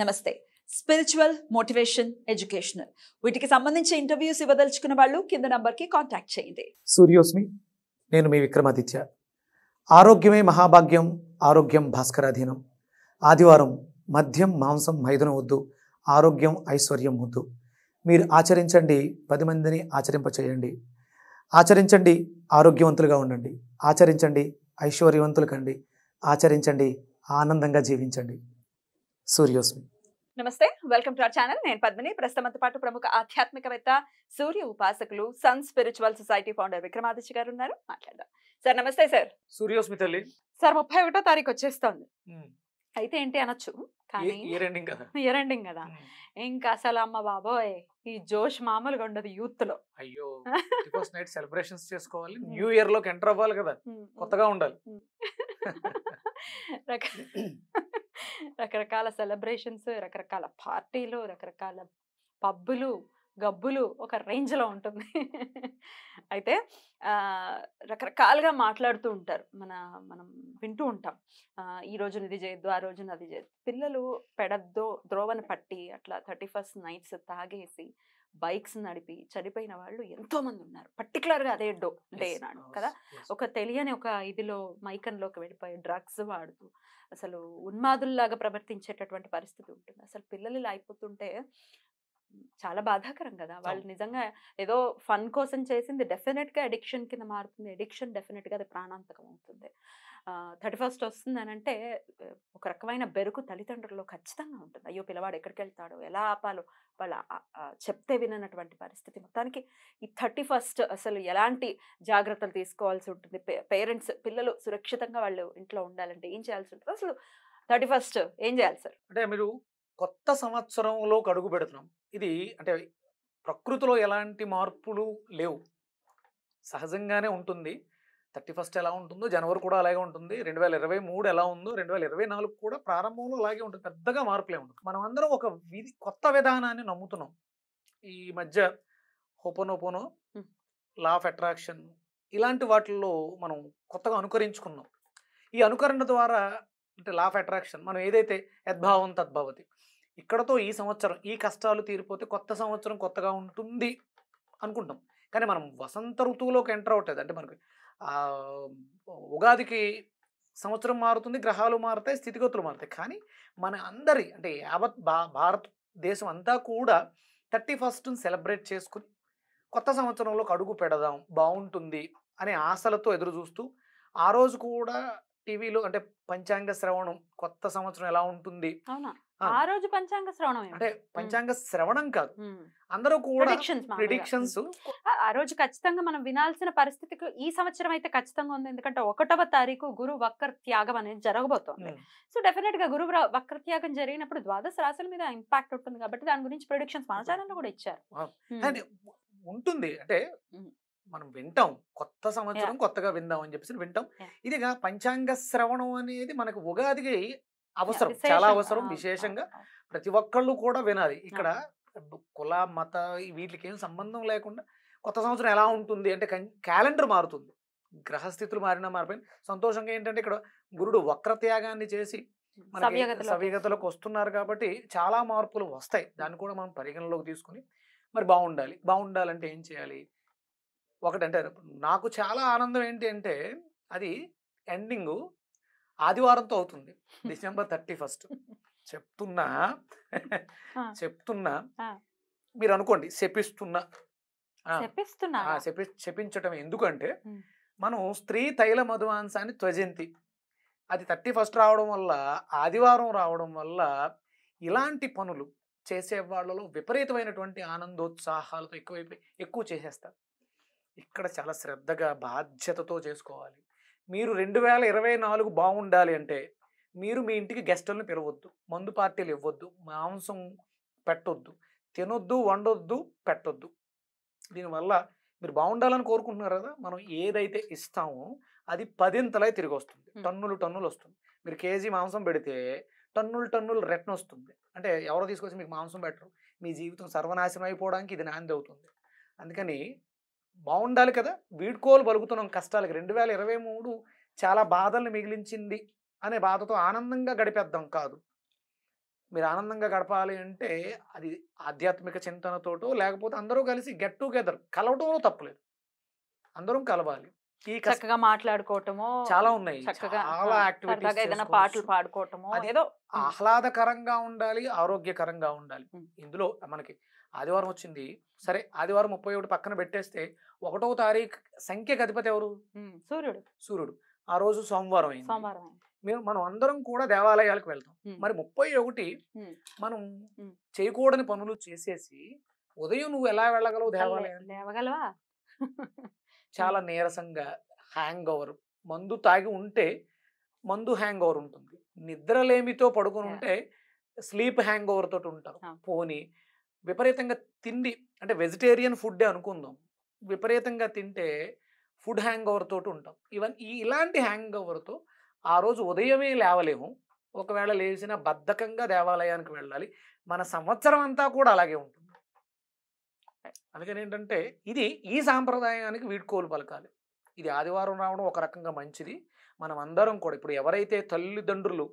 నమస్తే spiritual motivation educational వీటికి సంబంధించి ఇంటర్వ్యూస్ ఇవ్వదలుచుకున్న వాళ్ళు కింద నంబర్కి కాంటాక్ట్ చేయండి సూర్యోస్మి నేను మీ విక్రమాదిత్య ఆరోగ్యమే మహాభాగ్యం ఆరోగ్యం భాస్కరాధీనం ఆదివారం మద్యం మాంసం మైదనం వద్దు ఆరోగ్యం ఐశ్వర్యం వద్దు మీరు ఆచరించండి పది మందిని ఆచరింపచేయండి ఆచరించండి ఆరోగ్యవంతులుగా ఉండండి ఆచరించండి ఐశ్వర్యవంతులు కండి ఆచరించండి ఆనందంగా జీవించండి సూర్యోస్మి నమస్తే వెల్కమ్ టు అవర్ ఛానల్ నేను పద్మిని ప్రస్తుతంతో పాటు ప్రముఖ ఆధ్యాత్మికవేత్త సూర్య ఉపాసకులు sun spiritual society founder Vikramaditya garu ఉన్నారు మాట్లాడదాం సార్ నమస్తే సార్ సూర్యోస్మి తల్లి సార్ ముప్పై ఒకటో తారీఖు వచ్చేస్తోంది అయితే ఏంటి అనొచ్చు కానీ ఇయర్ ఎండింగ్ కదా ఇంకా అసలు అమ్మ బాబోయ్ ఈ జోష్ మామూలుగా ఉండదు యూత్ లో అయ్యో నైట్ సెలబ్రేషన్స్ చేసుకోవాలి న్యూ ఇయర్ లోకి ఎంటర్ అవ్వాలి కదా కొత్తగా ఉండాలి రకరకాల సెలబ్రేషన్స్ రకరకాల పార్టీలు రకరకాల పబ్బులు గబ్బులు ఒక రేంజ్లో ఉంటుంది అయితే రకరకాలుగా మాట్లాడుతూ ఉంటారు మన మనం వింటూ ఉంటాం ఈ రోజున ఇది చేయొద్దు ఆ రోజున అది చేయొద్దు పిల్లలు పెడద్దో ద్రోవను పట్టి అట్లా థర్టీ ఫస్ట్ నైట్స్ తాగేసి బైక్స్ నడిపి చనిపోయిన వాళ్ళు ఎంతో మంది ఉన్నారు పర్టికులర్ గా అదే డో డే నాడు కదా ఒక తెలియని ఒక ఇదిలో మైకన్లోకి వెళ్ళిపోయి డ్రగ్స్ వాడుతూ అసలు ఉన్మాదుల్లాగా ప్రవర్తించేటటువంటి పరిస్థితి ఉంటుంది అసలు పిల్లలు అయిపోతుంటే చాలా బాధాకరం కదా వాళ్ళు నిజంగా ఏదో ఫన్ కోసం చేసింది డెఫినెట్గా అడిక్షన్ కింద మారుతుంది అడిక్షన్ డెఫినెట్గా అది ప్రాణాంతకం అవుతుంది థర్టీ ఫస్ట్ వస్తుంది అని అంటే ఒక రకమైన బెరుకు తల్లిదండ్రుల్లో ఖచ్చితంగా ఉంటుంది అయ్యో పిల్లవాడు ఎక్కడికి వెళ్తాడు ఎలా ఆపాలో వాళ్ళ చెప్తే విననటువంటి పరిస్థితి మొత్తానికి ఈ థర్టీ ఫస్ట్ అసలు ఎలాంటి జాగ్రత్తలు తీసుకోవాల్సి ఉంటుంది పేరెంట్స్ పిల్లలు సురక్షితంగా వాళ్ళు ఇంట్లో ఉండాలంటే ఏం చేయాల్సి ఉంటుంది అసలు థర్టీ ఫస్ట్ ఏం చేయాలి సార్ అంటే మీరు కొత్త సంవత్సరంలోకి అడుగు పెడుతున్నాం ఇది అంటే ప్రకృతిలో ఎలాంటి మార్పులు లేవు సహజంగానే ఉంటుంది థర్టీ ఫస్ట్ ఎలా ఉంటుందో జనవరి కూడా అలాగే ఉంటుంది రెండు వేల ఇరవై మూడు ఎలా ఉందో రెండు వేల ఇరవై నాలుగు కూడా ప్రారంభంలో అలాగే ఉంటుంది పెద్దగా మార్పులే ఉంటుంది మనం అందరం ఒక విధి కొత్త విధానాన్ని నమ్ముతున్నాం ఈ మధ్య హోపోనోపోనో లా ఆఫ్ అట్రాక్షన్ ఇలాంటి వాటిల్లో మనం కొత్తగా అనుకరించుకున్నాం ఈ అనుకరణ ద్వారా అంటే లా ఆఫ్ అట్రాక్షన్ మనం ఏదైతే యద్భావం తద్భావతి ఇక్కడతో ఈ సంవత్సరం ఈ కష్టాలు తీరిపోతే కొత్త సంవత్సరం కొత్తగా ఉంటుంది అనుకుంటాం కానీ మనం వసంత ఋతువులోకి ఎంటర్ అవుతుంది అంటే మనకి ఉగాదికి సంవత్సరం మారుతుంది గ్రహాలు మారుతాయి స్థితిగతులు మారుతాయి కానీ మన అందరి అంటే యావత్ భా భారతదేశం అంతా కూడా థర్టీ ఫస్ట్ని సెలబ్రేట్ చేసుకుని కొత్త సంవత్సరంలోకి అడుగు పెడదాం బాగుంటుంది అనే ఆశలతో ఎదురు చూస్తూ ఆ రోజు కూడా టీవీలో అంటే పంచాంగ శ్రవణం కొత్త సంవత్సరం ఎలా ఉంటుంది ఆ రోజు పంచాంగ శ్రవణం అంటే పంచాంగ శ్రవణం కాదు అందరూ కూడా ప్రిడిక్షన్స్ ఆ రోజు ఖచ్చితంగా మనం వినాల్సిన పరిస్థితికి ఈ సంవత్సరం అయితే ఖచ్చితంగా ఉంది ఎందుకంటే ఒకటవ తారీఖు గురు వక్ర త్యాగం అనేది జరగబోతోంది సో డెఫినెట్ గా గురు వక్ర త్యాగం జరిగినప్పుడు ద్వాదశ రాశుల మీద ఇంపాక్ట్ ఉంటుంది కాబట్టి దాని గురించి ప్రిడిక్షన్స్ మన కూడా ఇచ్చారు ఉంటుంది అంటే మనం వింటాం కొత్త సంవత్సరం కొత్తగా విందాం అని చెప్పేసి వింటాం ఇదిగా పంచాంగ శ్రవణం అనేది మనకు ఉగాదికి అవసరం చాలా అవసరం విశేషంగా ప్రతి ఒక్కళ్ళు కూడా వినాలి ఇక్కడ కుల మత వీటికి ఏం సంబంధం లేకుండా కొత్త సంవత్సరం ఎలా ఉంటుంది అంటే క్యాలెండర్ మారుతుంది గ్రహస్థితులు మారినా మారిపోయిన సంతోషంగా ఏంటంటే ఇక్కడ గురుడు వక్రత్యాగాన్ని చేసి సవ్యగతలోకి వస్తున్నారు కాబట్టి చాలా మార్పులు వస్తాయి దాన్ని కూడా మనం పరిగణలోకి తీసుకుని మరి బాగుండాలి బాగుండాలంటే ఏం చేయాలి ఒకటంటే నాకు చాలా ఆనందం ఏంటి అంటే అది ఎండింగు ఆదివారంతో అవుతుంది డిసెంబర్ థర్టీ ఫస్ట్ చెప్తున్నా చెప్తున్నా మీరు అనుకోండి శపిస్తున్నా శపించటం ఎందుకంటే మనం స్త్రీ తైల మధువాంశాన్ని త్వజంతి అది థర్టీ ఫస్ట్ రావడం వల్ల ఆదివారం రావడం వల్ల ఇలాంటి పనులు చేసే వాళ్ళలో విపరీతమైనటువంటి ఆనందోత్సాహాలతో ఎక్కువైపోయి ఎక్కువ చేసేస్తారు ఇక్కడ చాలా శ్రద్ధగా బాధ్యతతో చేసుకోవాలి మీరు రెండు వేల ఇరవై నాలుగు బాగుండాలి అంటే మీరు మీ ఇంటికి గెస్టులను పిలవద్దు మందు పార్టీలు ఇవ్వద్దు మాంసం పెట్టొద్దు తినొద్దు వండొద్దు పెట్టొద్దు దీనివల్ల మీరు బాగుండాలని కోరుకుంటున్నారు కదా మనం ఏదైతే ఇస్తామో అది పదింతలై తిరిగి వస్తుంది టన్నులు టన్నులు వస్తుంది మీరు కేజీ మాంసం పెడితే టన్నులు టన్నులు రెట్న వస్తుంది అంటే ఎవరో తీసుకొచ్చి మీకు మాంసం పెట్టరు మీ జీవితం సర్వనాశనం అయిపోవడానికి ఇది నాంది అవుతుంది అందుకని బాగుండాలి కదా వీడ్కోలు పలుకుతున్నాం కష్టాలకి రెండు వేల ఇరవై మూడు చాలా బాధల్ని మిగిలించింది అనే బాధతో ఆనందంగా గడిపేద్దాం కాదు మీరు ఆనందంగా గడపాలి అంటే అది ఆధ్యాత్మిక చింతనతోటో లేకపోతే అందరూ కలిసి గెట్ టుగెదర్ కలవటంలో తప్పలేదు అందరం కలవాలి ఈ చక్కగా మాట్లాడుకోవటము చాలా ఉన్నాయి పాటలు పాడుకోవటము అదేదో ఆహ్లాదకరంగా ఉండాలి ఆరోగ్యకరంగా ఉండాలి ఇందులో మనకి ఆదివారం వచ్చింది సరే ఆదివారం ముప్పై ఒకటి పక్కన పెట్టేస్తే ఒకటో తారీఖు సంఖ్య అధిపతి ఎవరు సూర్యుడు సూర్యుడు ఆ రోజు సోమవారం అయింది సోమవారం మేము మనం అందరం కూడా దేవాలయాలకు వెళ్తాం మరి ముప్పై ఒకటి మనం చేయకూడని పనులు చేసేసి ఉదయం నువ్వు ఎలా వెళ్ళగలవు దేవాలయం చాలా నీరసంగా హ్యాంగ్ ఓవర్ మందు తాగి ఉంటే మందు హ్యాంగ్ ఓవర్ ఉంటుంది నిద్రలేమితో పడుకుని ఉంటే స్లీప్ హ్యాంగ్ ఓవర్ తోటి ఉంటారు పోనీ విపరీతంగా తిండి అంటే వెజిటేరియన్ ఫుడ్డే అనుకుందాం విపరీతంగా తింటే ఫుడ్ హ్యాంగ్ ఓవర్ తోటి ఉంటాం ఈవెన్ ఈ ఇలాంటి హ్యాంగ్ ఓవర్తో ఆ రోజు ఉదయమే లేవలేము ఒకవేళ లేచిన బద్ధకంగా దేవాలయానికి వెళ్ళాలి మన సంవత్సరం అంతా కూడా అలాగే ఉంటుంది అందుకని ఏంటంటే ఇది ఈ సాంప్రదాయానికి వీడ్కోలు పలకాలి ఇది ఆదివారం రావడం ఒక రకంగా మంచిది మనం అందరం కూడా ఇప్పుడు ఎవరైతే తల్లిదండ్రులు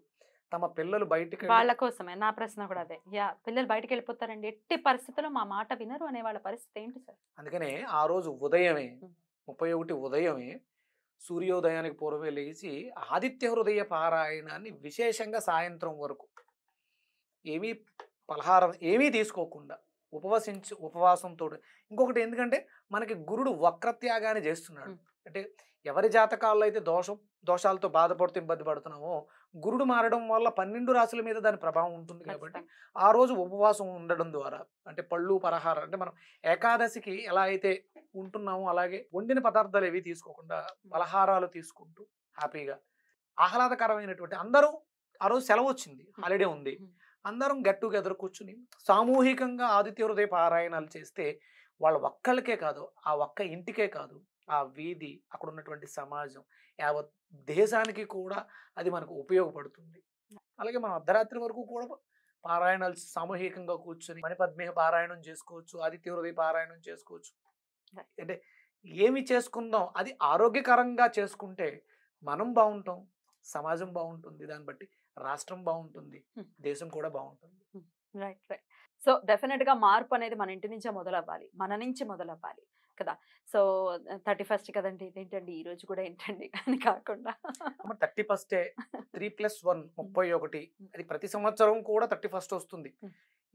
తమ పిల్లలు బయటికి వాళ్ళ కోసమే నా ప్రశ్న కూడా అదే యా పిల్లలు బయటికి వెళ్ళిపోతారండి ఎట్టి పరిస్థితుల్లో మా మాట వినరు అనే వాళ్ళ పరిస్థితి ఏంటి సార్ అందుకనే ఆ రోజు ఉదయమే ముప్పై ఒకటి ఉదయమే సూర్యోదయానికి పూర్వమే లేచి ఆదిత్య హృదయ పారాయణాన్ని విశేషంగా సాయంత్రం వరకు ఏమీ పలహారం ఏమీ తీసుకోకుండా ఉపవసించి ఉపవాసంతో ఇంకొకటి ఎందుకంటే మనకి గురుడు వక్రత్యాగాన్ని చేస్తున్నాడు అంటే ఎవరి జాతకాల్లో అయితే దోషం దోషాలతో బాధపడుతూ ఇబ్బంది పడుతున్నామో గురుడు మారడం వల్ల పన్నెండు రాశుల మీద దాని ప్రభావం ఉంటుంది కాబట్టి ఆ రోజు ఉపవాసం ఉండడం ద్వారా అంటే పళ్ళు పరహారం అంటే మనం ఏకాదశికి ఎలా అయితే ఉంటున్నామో అలాగే వండిన పదార్థాలు ఏవి తీసుకోకుండా పలహారాలు తీసుకుంటూ హ్యాపీగా ఆహ్లాదకరమైనటువంటి అందరూ ఆ రోజు సెలవు వచ్చింది హాలిడే ఉంది అందరం గట్టు టుగెదర్ కూర్చుని సామూహికంగా ఆదిత్య హృదయ పారాయణాలు చేస్తే వాళ్ళ ఒక్కళ్ళకే కాదు ఆ ఒక్క ఇంటికే కాదు ఆ వీధి అక్కడ ఉన్నటువంటి సమాజం యావత్ దేశానికి కూడా అది మనకు ఉపయోగపడుతుంది అలాగే మనం అర్ధరాత్రి వరకు కూడా పారాయణాలు సామూహికంగా కూర్చొని మణి పద్మే పారాయణం చేసుకోవచ్చు ఆదిత్య హృదయ పారాయణం చేసుకోవచ్చు అంటే ఏమి చేసుకుందాం అది ఆరోగ్యకరంగా చేసుకుంటే మనం బాగుంటాం సమాజం బాగుంటుంది దాన్ని బట్టి రాష్ట్రం బాగుంటుంది దేశం కూడా బాగుంటుంది రైట్ రైట్ సో డెఫినెట్ గా మార్పు అనేది మన ఇంటి నుంచే మొదలవ్వాలి మన నుంచి మొదలవ్వాలి కదా సో థర్టీ ఫస్ట్ కదండి ఏంటండి ఈ రోజు కూడా ఏంటండి అని కాకుండా థర్టీ ఫస్టే త్రీ ప్లస్ వన్ ముప్పై ఒకటి అది ప్రతి సంవత్సరం కూడా థర్టీ ఫస్ట్ వస్తుంది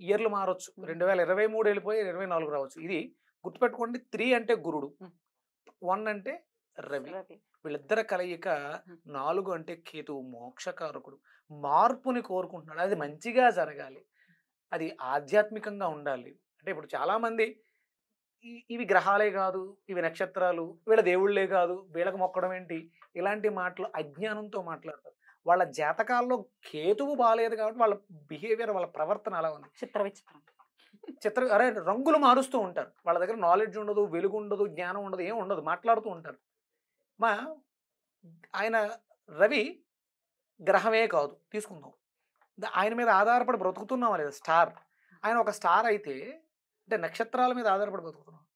ఇయర్లు మారొచ్చు రెండు వేల ఇరవై మూడు వెళ్ళిపోయి ఇరవై నాలుగు రావచ్చు ఇది గుర్తుపెట్టుకోండి త్రీ అంటే గురుడు వన్ అంటే రవి వీళ్ళిద్దరి కలయిక నాలుగు అంటే కేతు మోక్షకారకుడు మార్పుని కోరుకుంటున్నాడు అది మంచిగా జరగాలి అది ఆధ్యాత్మికంగా ఉండాలి అంటే ఇప్పుడు చాలామంది ఇవి గ్రహాలే కాదు ఇవి నక్షత్రాలు వీళ్ళ దేవుళ్ళే కాదు వీళ్ళకి మొక్కడం ఏంటి ఇలాంటి మాటలు అజ్ఞానంతో మాట్లాడతారు వాళ్ళ జాతకాల్లో కేతువు బాగాలేదు కాబట్టి వాళ్ళ బిహేవియర్ వాళ్ళ ప్రవర్తన అలా ఉంది చిత్ర విచిత్రం చిత్ర అరే రంగులు మారుస్తూ ఉంటారు వాళ్ళ దగ్గర నాలెడ్జ్ ఉండదు వెలుగు ఉండదు జ్ఞానం ఉండదు ఏం ఉండదు మాట్లాడుతూ ఉంటారు మా ఆయన రవి గ్రహమే కాదు తీసుకుందాం ఆయన మీద ఆధారపడి బ్రతుకుతున్నాం లేదా స్టార్ ఆయన ఒక స్టార్ అయితే అంటే నక్షత్రాల మీద ఆధారపడి బతుకుతున్నాం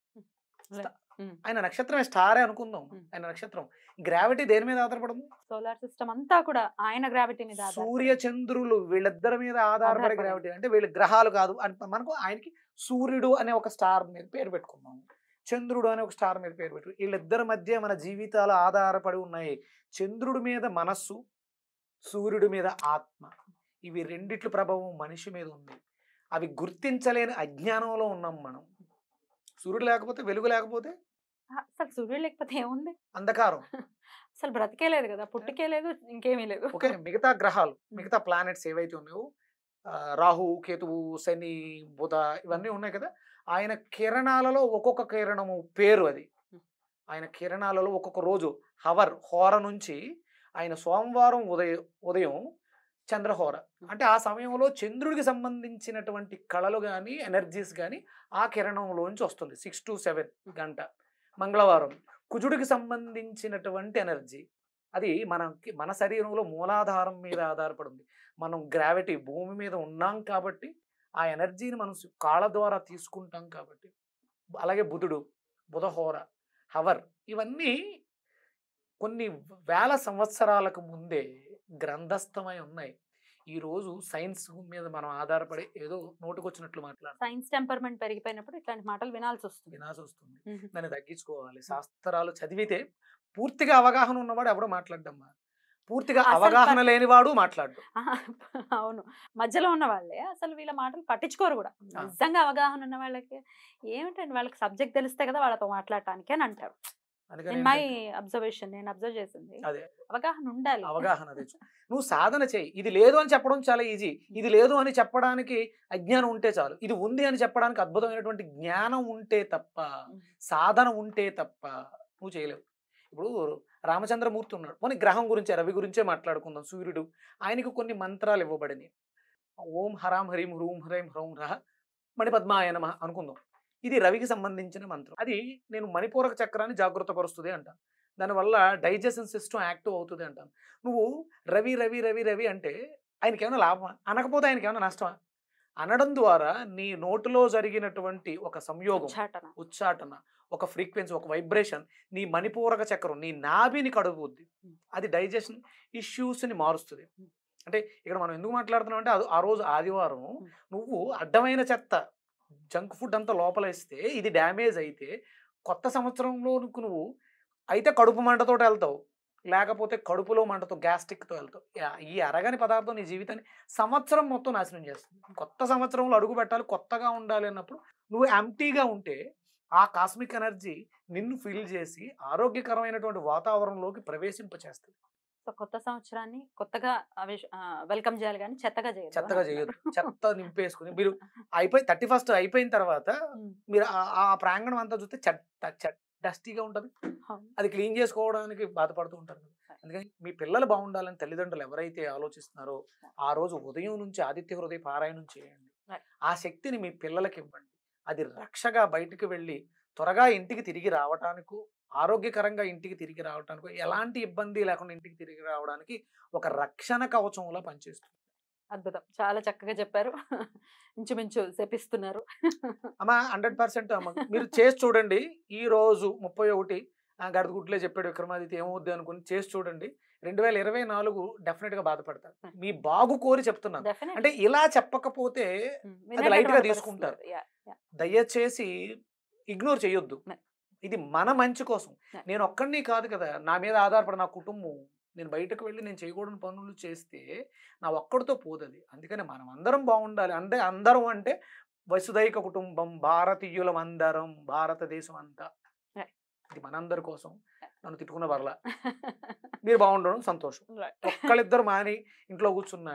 ఆయన నక్షత్రమే స్టారే అనుకుందాం ఆయన నక్షత్రం గ్రావిటీ దేని మీద ఆధారపడదు సోలార్ సిస్టమ్ అంతా కూడా ఆయన గ్రావిటీ మీద సూర్య చంద్రులు వీళ్ళిద్దరి మీద ఆధారపడే గ్రావిటీ అంటే వీళ్ళు గ్రహాలు కాదు మనకు ఆయనకి సూర్యుడు అనే ఒక స్టార్ మీద పేరు పెట్టుకుందాం చంద్రుడు అనే ఒక స్టార్ మీద పేరు పెట్టు వీళ్ళిద్దరి మధ్య మన జీవితాలు ఆధారపడి ఉన్నాయి చంద్రుడి మీద మనస్సు సూర్యుడి మీద ఆత్మ ఇవి రెండిట్ల ప్రభావం మనిషి మీద ఉంది అవి గుర్తించలేని అజ్ఞానంలో ఉన్నాం మనం సూర్యుడు లేకపోతే వెలుగు లేకపోతే అసలు సూర్యుడు లేకపోతే ఏముంది అంధకారం అసలు బ్రతికే లేదు కదా పుట్టికే లేదు ఇంకేమీ లేదు ఓకే మిగతా గ్రహాలు మిగతా ప్లానెట్స్ ఏవైతే ఉన్నాయో రాహు కేతువు శని బుధ ఇవన్నీ ఉన్నాయి కదా ఆయన కిరణాలలో ఒక్కొక్క కిరణము పేరు అది ఆయన కిరణాలలో ఒక్కొక్క రోజు హవర్ హోర నుంచి ఆయన సోమవారం ఉదయం ఉదయం చంద్రహోర అంటే ఆ సమయంలో చంద్రుడికి సంబంధించినటువంటి కళలు కానీ ఎనర్జీస్ కానీ ఆ కిరణంలోంచి వస్తుంది సిక్స్ టు సెవెన్ గంట మంగళవారం కుజుడికి సంబంధించినటువంటి ఎనర్జీ అది మనకి మన శరీరంలో మూలాధారం మీద ఆధారపడి ఉంది మనం గ్రావిటీ భూమి మీద ఉన్నాం కాబట్టి ఆ ఎనర్జీని మనం కాళ్ళ ద్వారా తీసుకుంటాం కాబట్టి అలాగే బుధుడు బుధహోర హవర్ ఇవన్నీ కొన్ని వేల సంవత్సరాలకు ముందే గ్రంథస్థమై ఉన్నాయి ఈ రోజు సైన్స్ మీద మనం ఆధారపడి ఏదో నోటుకొచ్చినట్లు మాట్లాడాలి సైన్స్ టెంపర్మెంట్ పెరిగిపోయినప్పుడు ఇట్లాంటి మాటలు వినాల్సి వస్తుంది వినాల్సి వస్తుంది దాన్ని తగ్గించుకోవాలి శాస్త్రాలు చదివితే పూర్తిగా అవగాహన ఉన్నవాడు ఎవడో మాట్లాడమ్మా పూర్తిగా అవగాహన లేని వాడు మాట్లాడు అవును మధ్యలో ఉన్న వాళ్ళే అసలు వీళ్ళ మాటలు పట్టించుకోరు కూడా నిజంగా అవగాహన ఉన్న వాళ్ళకి ఏమిటండి వాళ్ళకి సబ్జెక్ట్ తెలిస్తే కదా వాళ్ళతో మాట్లాడటానికి అని అంటారు అబ్జర్వేషన్ నేను అబ్జర్వ్ చేసింది అవగాహన ఉండాలి అవగాహన నువ్వు సాధన చేయి ఇది లేదు అని చెప్పడం చాలా ఈజీ ఇది లేదు అని చెప్పడానికి అజ్ఞానం ఉంటే చాలు ఇది ఉంది అని చెప్పడానికి అద్భుతమైనటువంటి జ్ఞానం ఉంటే తప్ప సాధన ఉంటే తప్ప నువ్వు చేయలేవు ఇప్పుడు రామచంద్రమూర్తి ఉన్నాడు కొన్ని గ్రహం గురించే రవి గురించే మాట్లాడుకుందాం సూర్యుడు ఆయనకు కొన్ని మంత్రాలు ఇవ్వబడినాయి ఓం హరాం హరిం హ్రూం హ్రీం హ్రౌం రహ మణిపద్మాయనమ అనుకుందాం ఇది రవికి సంబంధించిన మంత్రం అది నేను మణిపూరక చక్రాన్ని జాగ్రత్తపరుస్తుంది అంటాను దానివల్ల డైజెషన్ సిస్టమ్ యాక్టివ్ అవుతుంది అంటాను నువ్వు రవి రవి రవి రవి అంటే ఆయనకి ఏమైనా లాభమా అనకపోతే ఆయనకి ఏమైనా నష్టమా అనడం ద్వారా నీ నోటిలో జరిగినటువంటి ఒక సంయోగం ఉచ్చాటన ఒక ఫ్రీక్వెన్సీ ఒక వైబ్రేషన్ నీ మణిపూరక చక్రం నీ నాభిని కడుగుద్ది అది డైజెషన్ ఇష్యూస్ని మారుస్తుంది అంటే ఇక్కడ మనం ఎందుకు మాట్లాడుతున్నాం అంటే ఆ రోజు ఆదివారం నువ్వు అడ్డమైన చెత్త జంక్ ఫుడ్ అంతా లోపలేస్తే ఇది డ్యామేజ్ అయితే కొత్త సంవత్సరంలో నువ్వు అయితే కడుపు మంటతో వెళ్తావు లేకపోతే కడుపులో మంటతో గ్యాస్ట్రిక్తో వెళ్తావు ఈ అరగని పదార్థం నీ జీవితాన్ని సంవత్సరం మొత్తం నాశనం చేస్తుంది కొత్త సంవత్సరంలో అడుగు పెట్టాలి కొత్తగా ఉండాలి అన్నప్పుడు నువ్వు ఎంటీగా ఉంటే ఆ కాస్మిక్ ఎనర్జీ నిన్ను ఫీల్ చేసి ఆరోగ్యకరమైనటువంటి వాతావరణంలోకి ప్రవేశింపచేస్తుంది సో కొత్త సంవత్సరాన్ని కొత్తగా వెల్కమ్ చేయాలి కానీ చెత్తగా చేయాలి చెత్తగా చేయదు చెత్త నింపేసుకుని మీరు అయిపోయి థర్టీ ఫస్ట్ అయిపోయిన తర్వాత మీరు ఆ ప్రాంగణం అంతా చూస్తే చెత్త డస్టీగా ఉంటుంది అది క్లీన్ చేసుకోవడానికి బాధపడుతూ ఉంటారు అందుకని మీ పిల్లలు బాగుండాలని తల్లిదండ్రులు ఎవరైతే ఆలోచిస్తున్నారో ఆ రోజు ఉదయం నుంచి ఆదిత్య హృదయ పారాయణం చేయండి ఆ శక్తిని మీ పిల్లలకి ఇవ్వండి అది రక్షగా బయటకు వెళ్ళి త్వరగా ఇంటికి తిరిగి రావటానికి ఆరోగ్యకరంగా ఇంటికి తిరిగి రావడానికి ఎలాంటి ఇబ్బంది లేకుండా ఇంటికి తిరిగి రావడానికి ఒక రక్షణ కవచంలా పనిచేస్తుంది అద్భుతం చాలా చక్కగా చెప్పారు ఇంచుమించు చెప్పిస్తున్నారు అమ్మా హండ్రెడ్ పర్సెంట్ అమ్మ మీరు చేసి చూడండి ఈ రోజు ముప్పై ఒకటి గడదగుడ్లే చెప్పాడు విక్రమాదిత్య ఏమవుద్ది అనుకుని చేసి చూడండి రెండు వేల ఇరవై నాలుగు డెఫినెట్ గా బాధపడతారు మీ బాగు కోరి చెప్తున్నాను అంటే ఇలా చెప్పకపోతే లైట్ గా తీసుకుంటారు దయచేసి ఇగ్నోర్ చేయొద్దు ఇది మన మంచి కోసం నేను ఒక్కడిని కాదు కదా నా మీద ఆధారపడి నా కుటుంబం నేను బయటకు వెళ్ళి నేను చేయకూడని పనులు చేస్తే నా ఒక్కడితో పోదది అందుకని మనం అందరం బాగుండాలి అంటే అందరం అంటే వసుదైక కుటుంబం భారతీయులం అందరం భారతదేశం అంతా ఇది మనందరి కోసం నన్ను తిట్టుకున్న బర్ల మీరు బాగుండడం సంతోషం ఒక్కళ్ళిద్దరు మాని ఇంట్లో కూర్చున్న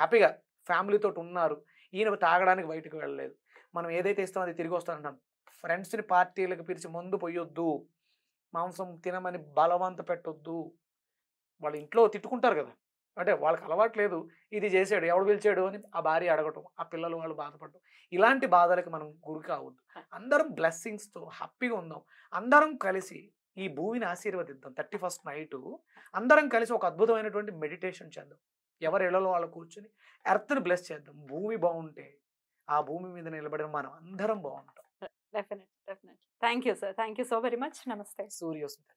హ్యాపీగా ఫ్యామిలీతో ఉన్నారు ఈయన తాగడానికి బయటకు వెళ్ళలేదు మనం ఏదైతే ఇస్తామో అది తిరిగి వస్తానంటాం ఫ్రెండ్స్ని పార్టీలకు పిలిచి ముందు పోయొద్దు మాంసం తినమని బలవంత పెట్టొద్దు వాళ్ళ ఇంట్లో తిట్టుకుంటారు కదా అంటే వాళ్ళకి అలవాట్లేదు ఇది చేసాడు ఎవడు పిలిచాడు అని ఆ భార్య అడగటం ఆ పిల్లలు వాళ్ళు బాధపడటం ఇలాంటి బాధలకు మనం గురి కావద్దు అందరం బ్లెస్సింగ్స్తో హ్యాపీగా ఉందాం అందరం కలిసి ఈ భూమిని ఆశీర్వదిద్దాం థర్టీ ఫస్ట్ నైటు అందరం కలిసి ఒక అద్భుతమైనటువంటి మెడిటేషన్ చేద్దాం ఎవరి ఇళ్లలో వాళ్ళు కూర్చొని ఎర్త్ని బ్లెస్ చేద్దాం భూమి బాగుంటే ఆ భూమి మీద నిలబడిన మనం అందరం బాగుంటాం definite definite thank you sir thank you so very much నమస్తే సూర్యోస్మిత